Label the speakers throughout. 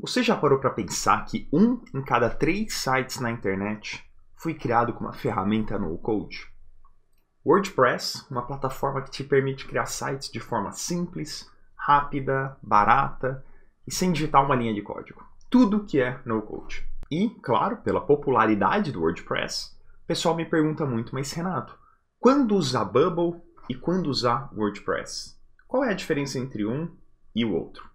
Speaker 1: Você já parou para pensar que um em cada três sites na internet foi criado com uma ferramenta no-code? WordPress, uma plataforma que te permite criar sites de forma simples, rápida, barata e sem digitar uma linha de código. Tudo que é no-code. E, claro, pela popularidade do WordPress, o pessoal me pergunta muito, mas Renato, quando usar Bubble e quando usar WordPress? Qual é a diferença entre um e o outro?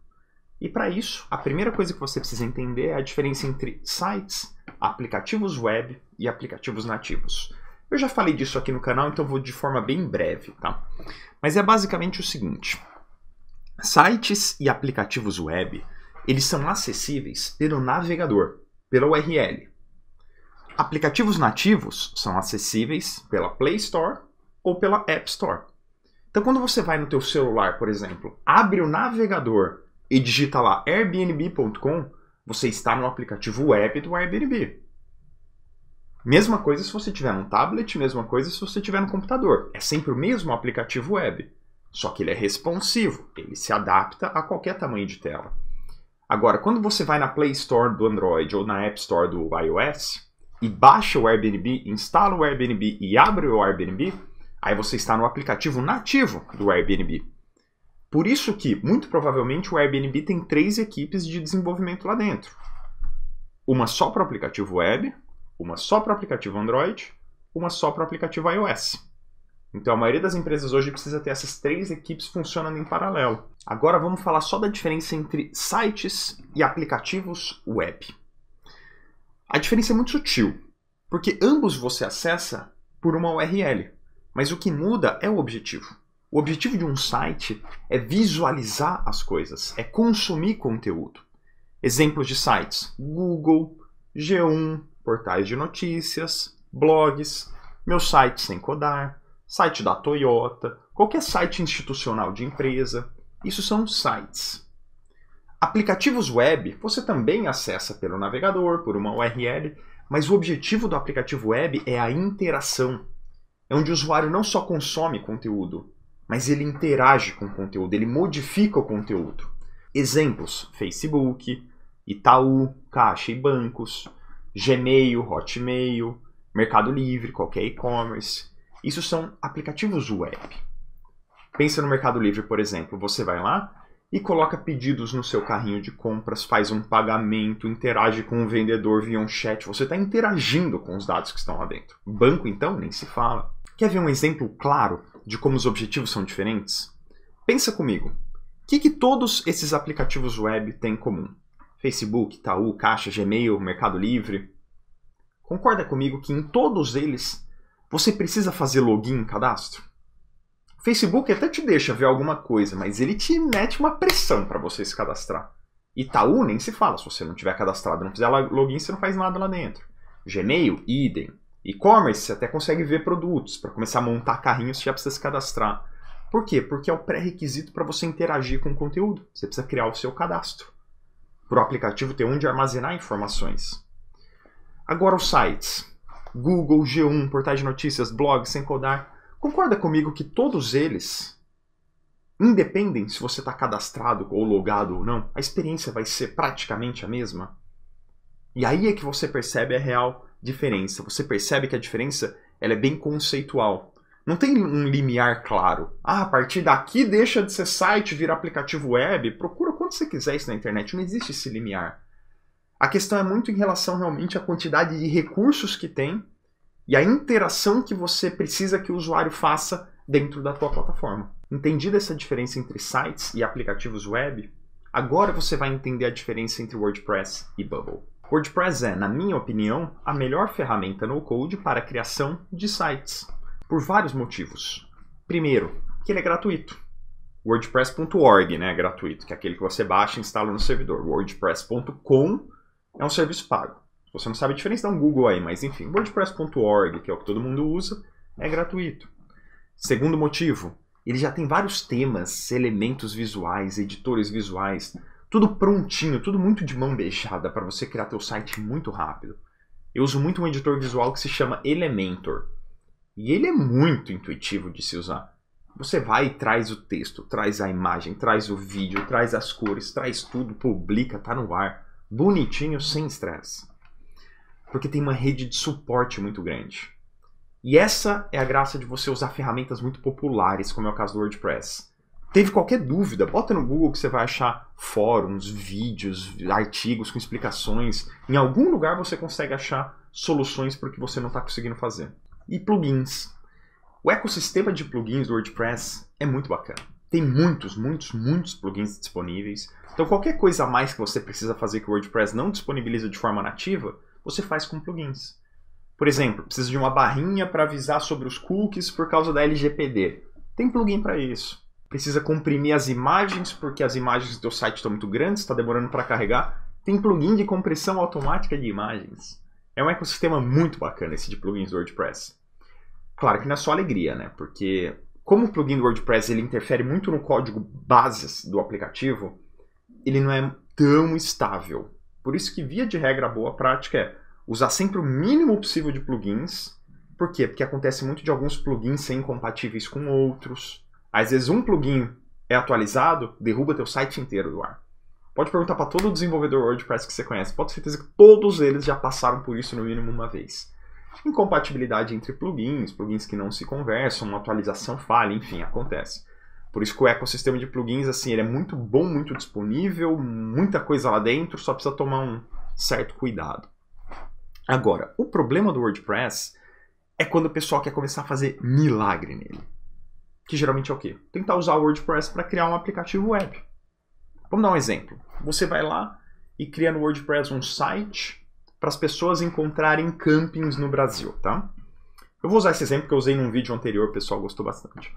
Speaker 1: E para isso, a primeira coisa que você precisa entender é a diferença entre sites, aplicativos web e aplicativos nativos. Eu já falei disso aqui no canal, então vou de forma bem breve, tá? Mas é basicamente o seguinte: sites e aplicativos web, eles são acessíveis pelo navegador, pela URL. Aplicativos nativos são acessíveis pela Play Store ou pela App Store. Então quando você vai no teu celular, por exemplo, abre o navegador e digita lá airbnb.com, você está no aplicativo web do Airbnb. Mesma coisa se você tiver um tablet, mesma coisa se você tiver no computador. É sempre o mesmo aplicativo web, só que ele é responsivo, ele se adapta a qualquer tamanho de tela. Agora, quando você vai na Play Store do Android ou na App Store do iOS e baixa o Airbnb, instala o Airbnb e abre o Airbnb, aí você está no aplicativo nativo do Airbnb. Por isso que, muito provavelmente, o Airbnb tem três equipes de desenvolvimento lá dentro. Uma só para o aplicativo web, uma só para o aplicativo Android, uma só para o aplicativo iOS. Então a maioria das empresas hoje precisa ter essas três equipes funcionando em paralelo. Agora vamos falar só da diferença entre sites e aplicativos web. A diferença é muito sutil, porque ambos você acessa por uma URL, mas o que muda é o objetivo. O objetivo de um site é visualizar as coisas, é consumir conteúdo. Exemplos de sites: Google, G1, portais de notícias, blogs, meu site sem codar, site da Toyota, qualquer site institucional de empresa. Isso são sites. Aplicativos web você também acessa pelo navegador, por uma URL, mas o objetivo do aplicativo web é a interação. É onde o usuário não só consome conteúdo, mas ele interage com o conteúdo, ele modifica o conteúdo. Exemplos: Facebook, Itaú, Caixa e Bancos, Gmail, Hotmail, Mercado Livre, qualquer e-commerce. Isso são aplicativos web. Pensa no Mercado Livre, por exemplo, você vai lá e coloca pedidos no seu carrinho de compras, faz um pagamento, interage com o um vendedor via um chat, você está interagindo com os dados que estão lá dentro. Banco, então, nem se fala. Quer ver um exemplo claro de como os objetivos são diferentes? Pensa comigo. O que, que todos esses aplicativos web têm em comum? Facebook, Itaú, Caixa, Gmail, Mercado Livre. Concorda comigo que em todos eles você precisa fazer login em cadastro? Facebook até te deixa ver alguma coisa, mas ele te mete uma pressão para você se cadastrar. Itaú nem se fala, se você não tiver cadastrado, não fizer login, você não faz nada lá dentro. Gmail, idem. E-commerce, você até consegue ver produtos. Para começar a montar carrinhos, você já precisa se cadastrar. Por quê? Porque é o pré-requisito para você interagir com o conteúdo. Você precisa criar o seu cadastro. Para o aplicativo ter onde armazenar informações. Agora os sites. Google, G1, portais de notícias, blogs, sem codar. Concorda comigo que todos eles, independem se você está cadastrado ou logado ou não, a experiência vai ser praticamente a mesma? E aí é que você percebe a real diferença. Você percebe que a diferença ela é bem conceitual. Não tem um limiar claro. Ah, a partir daqui deixa de ser site, vira aplicativo web. Procura quando você quiser isso na internet. Não existe esse limiar. A questão é muito em relação realmente à quantidade de recursos que tem e a interação que você precisa que o usuário faça dentro da tua plataforma. Entendida essa diferença entre sites e aplicativos web, agora você vai entender a diferença entre WordPress e Bubble. WordPress é, na minha opinião, a melhor ferramenta no code para a criação de sites, por vários motivos. Primeiro, que ele é gratuito. WordPress.org né, é gratuito, que é aquele que você baixa e instala no servidor. WordPress.com é um serviço pago. Se você não sabe a diferença, dá um Google aí, mas enfim, WordPress.org, que é o que todo mundo usa, é gratuito. Segundo motivo, ele já tem vários temas, elementos visuais, editores visuais tudo prontinho, tudo muito de mão beijada para você criar teu site muito rápido. Eu uso muito um editor visual que se chama Elementor. E ele é muito intuitivo de se usar. Você vai e traz o texto, traz a imagem, traz o vídeo, traz as cores, traz tudo, publica, tá no ar. Bonitinho, sem estresse. Porque tem uma rede de suporte muito grande. E essa é a graça de você usar ferramentas muito populares, como é o caso do WordPress teve qualquer dúvida, bota no Google que você vai achar fóruns, vídeos, artigos com explicações. Em algum lugar você consegue achar soluções para o que você não está conseguindo fazer. E plugins. O ecossistema de plugins do WordPress é muito bacana. Tem muitos, muitos, muitos plugins disponíveis. Então qualquer coisa a mais que você precisa fazer que o WordPress não disponibiliza de forma nativa, você faz com plugins. Por exemplo, precisa de uma barrinha para avisar sobre os cookies por causa da LGPD. Tem plugin para isso precisa comprimir as imagens, porque as imagens do site estão muito grandes, está demorando para carregar. Tem plugin de compressão automática de imagens. É um ecossistema muito bacana esse de plugins do WordPress. Claro que não é só alegria, né? Porque como o plugin do WordPress ele interfere muito no código base do aplicativo, ele não é tão estável. Por isso que via de regra a boa prática é usar sempre o mínimo possível de plugins. Por quê? Porque acontece muito de alguns plugins serem incompatíveis com outros. Às vezes um plugin é atualizado, derruba teu site inteiro do ar. Pode perguntar para todo desenvolvedor WordPress que você conhece. Pode ter certeza que todos eles já passaram por isso no mínimo uma vez. Incompatibilidade entre plugins, plugins que não se conversam, uma atualização falha, enfim, acontece. Por isso que o ecossistema de plugins assim, ele é muito bom, muito disponível, muita coisa lá dentro, só precisa tomar um certo cuidado. Agora, o problema do WordPress é quando o pessoal quer começar a fazer milagre nele que geralmente é o quê? Tentar usar o WordPress para criar um aplicativo web. Vamos dar um exemplo. Você vai lá e cria no WordPress um site para as pessoas encontrarem campings no Brasil, tá? Eu vou usar esse exemplo que eu usei num vídeo anterior, o pessoal gostou bastante.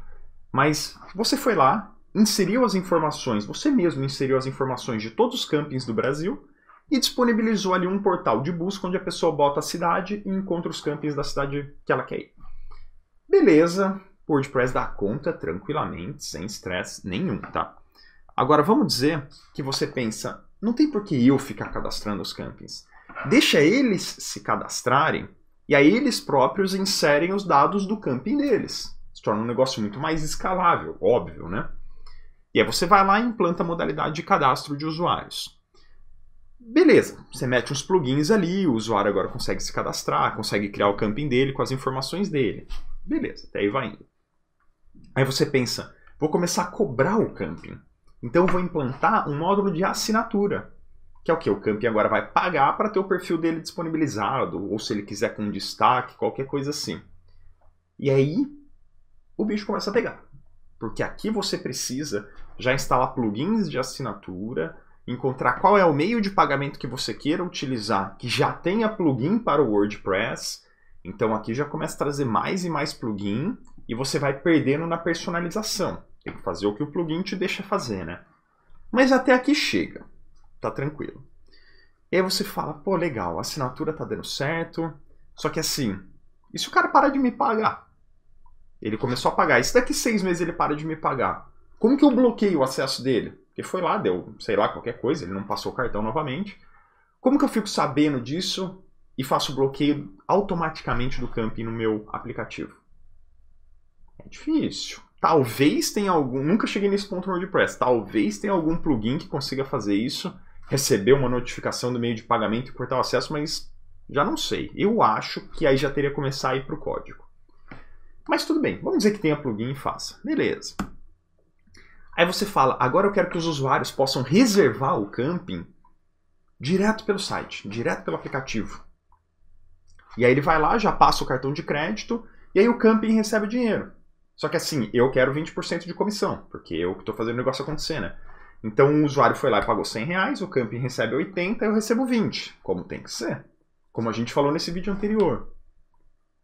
Speaker 1: Mas você foi lá, inseriu as informações, você mesmo inseriu as informações de todos os campings do Brasil e disponibilizou ali um portal de busca onde a pessoa bota a cidade e encontra os campings da cidade que ela quer ir. Beleza, o WordPress dá conta tranquilamente, sem estresse nenhum, tá? Agora, vamos dizer que você pensa, não tem por que eu ficar cadastrando os campings. Deixa eles se cadastrarem e aí eles próprios inserem os dados do camping deles. Se torna um negócio muito mais escalável, óbvio, né? E aí você vai lá e implanta a modalidade de cadastro de usuários. Beleza, você mete uns plugins ali, o usuário agora consegue se cadastrar, consegue criar o camping dele com as informações dele. Beleza, até aí vai indo. Aí você pensa, vou começar a cobrar o camping. Então eu vou implantar um módulo de assinatura, que é o que o camping agora vai pagar para ter o perfil dele disponibilizado, ou se ele quiser com destaque, qualquer coisa assim. E aí o bicho começa a pegar. Porque aqui você precisa já instalar plugins de assinatura, encontrar qual é o meio de pagamento que você queira utilizar, que já tenha plugin para o WordPress. Então aqui já começa a trazer mais e mais plugin e você vai perdendo na personalização. Tem que fazer o que o plugin te deixa fazer, né? Mas até aqui chega, tá tranquilo. E aí você fala, pô, legal, a assinatura tá dando certo, só que assim, e se o cara parar de me pagar? Ele começou a pagar, e se daqui seis meses ele para de me pagar? Como que eu bloqueio o acesso dele? Porque foi lá, deu, sei lá, qualquer coisa, ele não passou o cartão novamente. Como que eu fico sabendo disso e faço o bloqueio automaticamente do camping no meu aplicativo? difícil. Talvez tenha algum. Nunca cheguei nesse ponto no WordPress. Talvez tenha algum plugin que consiga fazer isso, receber uma notificação do meio de pagamento e cortar o acesso, mas já não sei. Eu acho que aí já teria que começar a ir para o código. Mas tudo bem, vamos dizer que tenha plugin e faça. Beleza. Aí você fala, agora eu quero que os usuários possam reservar o camping direto pelo site, direto pelo aplicativo. E aí ele vai lá, já passa o cartão de crédito, e aí o camping recebe o dinheiro. Só que assim, eu quero 20% de comissão, porque é eu que estou fazendo o negócio acontecer, né? Então o usuário foi lá e pagou 100 reais, o camping recebe 80, eu recebo 20, como tem que ser. Como a gente falou nesse vídeo anterior.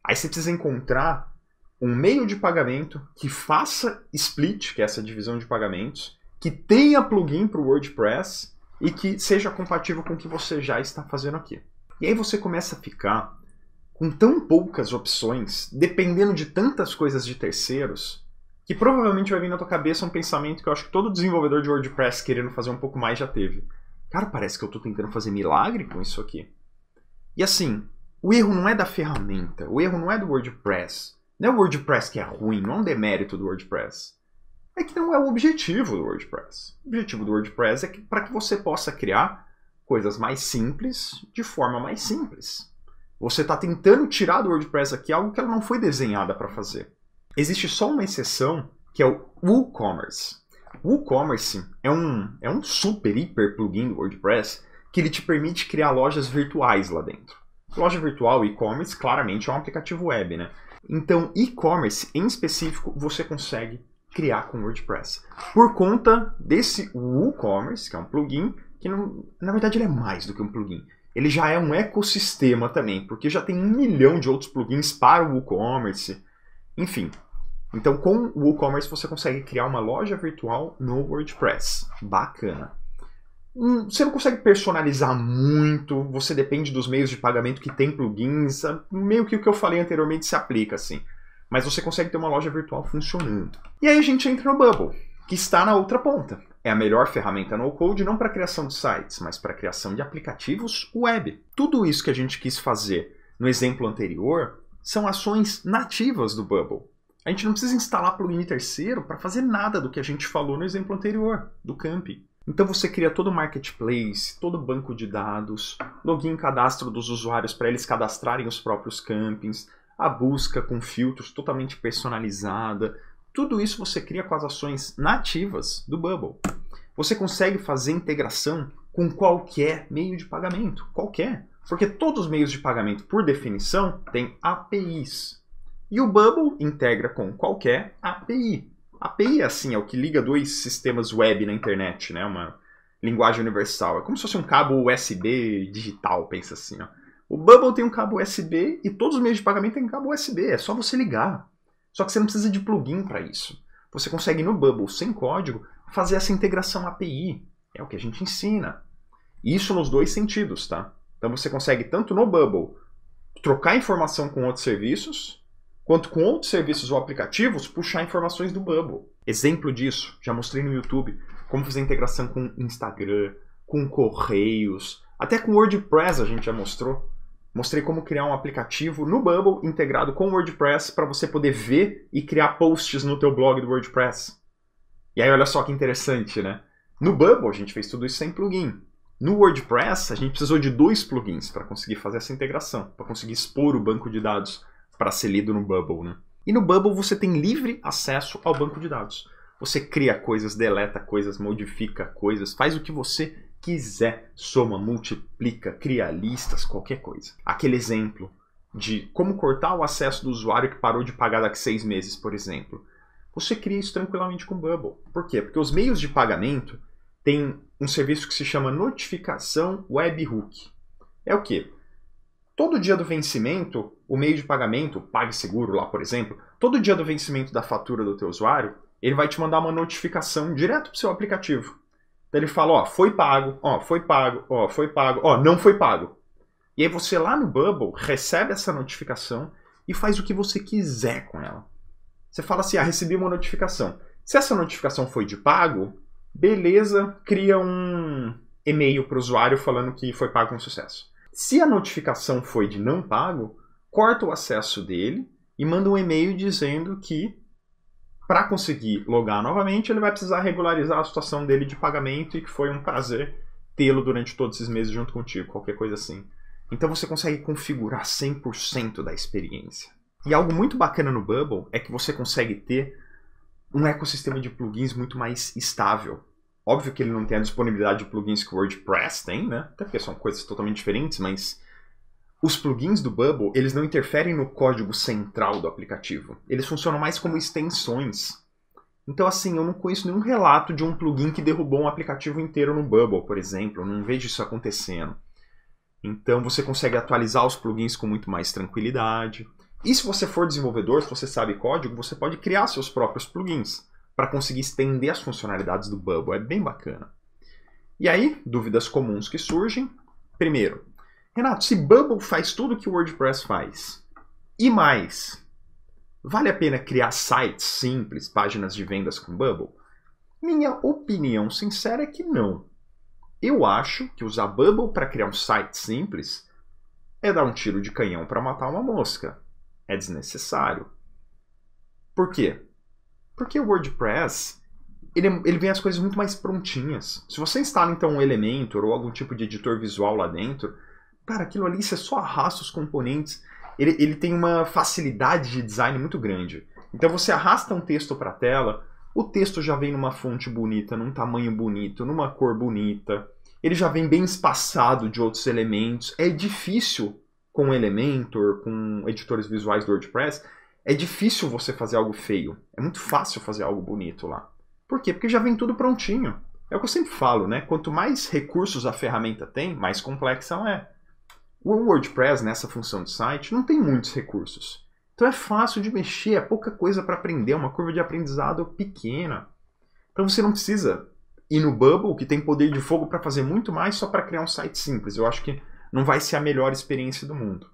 Speaker 1: Aí você precisa encontrar um meio de pagamento que faça split, que é essa divisão de pagamentos, que tenha plugin para o WordPress e que seja compatível com o que você já está fazendo aqui. E aí você começa a ficar com tão poucas opções, dependendo de tantas coisas de terceiros, que provavelmente vai vir na tua cabeça um pensamento que eu acho que todo desenvolvedor de WordPress querendo fazer um pouco mais já teve. Cara, parece que eu estou tentando fazer milagre com isso aqui. E assim, o erro não é da ferramenta, o erro não é do WordPress. Não é o WordPress que é ruim, não é um demérito do WordPress. É que não é o objetivo do WordPress. O objetivo do WordPress é para que você possa criar coisas mais simples de forma mais simples. Você está tentando tirar do WordPress aqui algo que ela não foi desenhada para fazer. Existe só uma exceção, que é o WooCommerce. O WooCommerce é um, é um super, hiper plugin do WordPress que ele te permite criar lojas virtuais lá dentro. Loja virtual e-commerce claramente é um aplicativo web, né? Então, e-commerce em específico você consegue criar com WordPress. Por conta desse WooCommerce, que é um plugin, que não, na verdade ele é mais do que um plugin ele já é um ecossistema também, porque já tem um milhão de outros plugins para o WooCommerce, enfim. Então, com o WooCommerce você consegue criar uma loja virtual no WordPress. Bacana. Hum, você não consegue personalizar muito, você depende dos meios de pagamento que tem plugins, ah, meio que o que eu falei anteriormente se aplica assim. Mas você consegue ter uma loja virtual funcionando. E aí a gente entra no Bubble, que está na outra ponta é a melhor ferramenta no code não para criação de sites, mas para criação de aplicativos web. Tudo isso que a gente quis fazer no exemplo anterior são ações nativas do Bubble. A gente não precisa instalar plugin terceiro para fazer nada do que a gente falou no exemplo anterior, do camping. Então você cria todo o marketplace, todo o banco de dados, login cadastro dos usuários para eles cadastrarem os próprios campings, a busca com filtros totalmente personalizada, tudo isso você cria com as ações nativas do Bubble. Você consegue fazer integração com qualquer meio de pagamento, qualquer. Porque todos os meios de pagamento, por definição, têm APIs. E o Bubble integra com qualquer API. API, assim, é o que liga dois sistemas web na internet, né? Uma linguagem universal. É como se fosse um cabo USB digital, pensa assim, ó. O Bubble tem um cabo USB e todos os meios de pagamento têm um cabo USB. É só você ligar. Só que você não precisa de plugin para isso. Você consegue no Bubble, sem código, fazer essa integração API. É o que a gente ensina. Isso nos dois sentidos, tá? Então você consegue tanto no Bubble trocar informação com outros serviços, quanto com outros serviços ou aplicativos puxar informações do Bubble. Exemplo disso, já mostrei no YouTube como fazer integração com Instagram, com Correios, até com WordPress a gente já mostrou. Mostrei como criar um aplicativo no Bubble integrado com o WordPress para você poder ver e criar posts no teu blog do WordPress. E aí olha só que interessante, né? No Bubble a gente fez tudo isso sem plugin. No WordPress a gente precisou de dois plugins para conseguir fazer essa integração, para conseguir expor o banco de dados para ser lido no Bubble, né? E no Bubble você tem livre acesso ao banco de dados. Você cria coisas, deleta coisas, modifica coisas, faz o que você quiser, soma, multiplica, cria listas, qualquer coisa. Aquele exemplo de como cortar o acesso do usuário que parou de pagar daqui seis meses, por exemplo. Você cria isso tranquilamente com Bubble. Por quê? Porque os meios de pagamento têm um serviço que se chama notificação webhook. É o quê? Todo dia do vencimento, o meio de pagamento, PagSeguro lá, por exemplo, todo dia do vencimento da fatura do teu usuário, ele vai te mandar uma notificação direto para o seu aplicativo. Então ele fala, ó, foi pago, ó, foi pago, ó, foi pago, ó, não foi pago. E aí você lá no Bubble recebe essa notificação e faz o que você quiser com ela. Você fala assim, ah, recebi uma notificação. Se essa notificação foi de pago, beleza, cria um e-mail para o usuário falando que foi pago com sucesso. Se a notificação foi de não pago, corta o acesso dele e manda um e-mail dizendo que para conseguir logar novamente, ele vai precisar regularizar a situação dele de pagamento e que foi um prazer tê-lo durante todos esses meses junto contigo, qualquer coisa assim. Então você consegue configurar 100% da experiência. E algo muito bacana no Bubble é que você consegue ter um ecossistema de plugins muito mais estável. Óbvio que ele não tem a disponibilidade de plugins que o WordPress tem, né? Até porque são coisas totalmente diferentes, mas os plugins do Bubble, eles não interferem no código central do aplicativo. Eles funcionam mais como extensões. Então, assim, eu não conheço nenhum relato de um plugin que derrubou um aplicativo inteiro no Bubble, por exemplo. Eu não vejo isso acontecendo. Então, você consegue atualizar os plugins com muito mais tranquilidade. E se você for desenvolvedor, se você sabe código, você pode criar seus próprios plugins para conseguir estender as funcionalidades do Bubble. É bem bacana. E aí, dúvidas comuns que surgem. Primeiro, Renato, se Bubble faz tudo que o WordPress faz e mais, vale a pena criar sites simples, páginas de vendas com Bubble? Minha opinião sincera é que não. Eu acho que usar Bubble para criar um site simples é dar um tiro de canhão para matar uma mosca. É desnecessário. Por quê? Porque o WordPress ele, ele vem as coisas muito mais prontinhas. Se você instala então um Elementor ou algum tipo de editor visual lá dentro, Cara, aquilo ali você é só arrasta os componentes. Ele, ele tem uma facilidade de design muito grande. Então você arrasta um texto para a tela, o texto já vem numa fonte bonita, num tamanho bonito, numa cor bonita. Ele já vem bem espaçado de outros elementos. É difícil com Elementor, com editores visuais do WordPress, é difícil você fazer algo feio. É muito fácil fazer algo bonito lá. Por quê? Porque já vem tudo prontinho. É o que eu sempre falo, né? Quanto mais recursos a ferramenta tem, mais complexa ela é. O WordPress, nessa função de site, não tem muitos recursos. Então é fácil de mexer, é pouca coisa para aprender, é uma curva de aprendizado pequena. Então você não precisa ir no Bubble, que tem poder de fogo para fazer muito mais, só para criar um site simples. Eu acho que não vai ser a melhor experiência do mundo.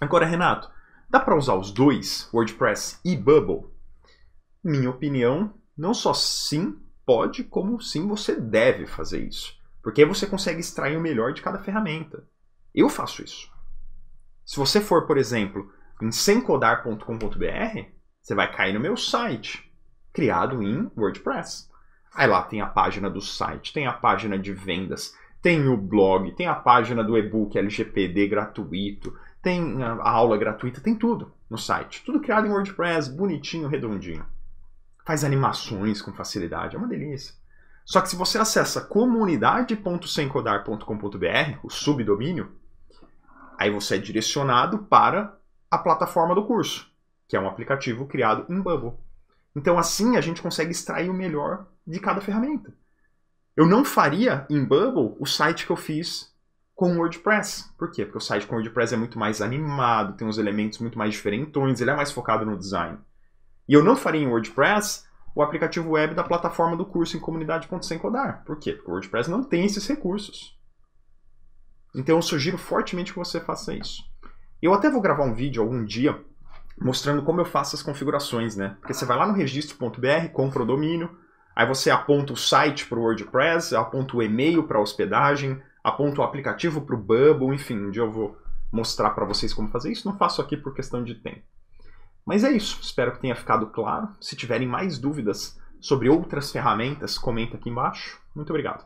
Speaker 1: Agora, Renato, dá para usar os dois, WordPress e Bubble? Minha opinião, não só sim pode, como sim você deve fazer isso. Porque aí você consegue extrair o melhor de cada ferramenta. Eu faço isso. Se você for, por exemplo, em semcodar.com.br, você vai cair no meu site, criado em WordPress. Aí lá tem a página do site, tem a página de vendas, tem o blog, tem a página do e-book LGPD gratuito, tem a aula gratuita, tem tudo no site. Tudo criado em WordPress, bonitinho, redondinho. Faz animações com facilidade, é uma delícia. Só que se você acessa comunidade.sencodar.com.br, o subdomínio, Aí você é direcionado para a plataforma do curso, que é um aplicativo criado em Bubble. Então assim a gente consegue extrair o melhor de cada ferramenta. Eu não faria em Bubble o site que eu fiz com WordPress. Por quê? Porque o site com WordPress é muito mais animado, tem uns elementos muito mais diferentões, ele é mais focado no design. E eu não faria em WordPress o aplicativo web da plataforma do curso em comunidade.sem codar. Por quê? Porque o WordPress não tem esses recursos. Então eu sugiro fortemente que você faça isso. Eu até vou gravar um vídeo algum dia mostrando como eu faço as configurações, né? Porque você vai lá no registro.br, compra o domínio, aí você aponta o site para o WordPress, aponta o e-mail para hospedagem, aponta o aplicativo para o Bubble, enfim, um dia eu vou mostrar para vocês como fazer isso, não faço aqui por questão de tempo. Mas é isso, espero que tenha ficado claro. Se tiverem mais dúvidas sobre outras ferramentas, comenta aqui embaixo. Muito obrigado.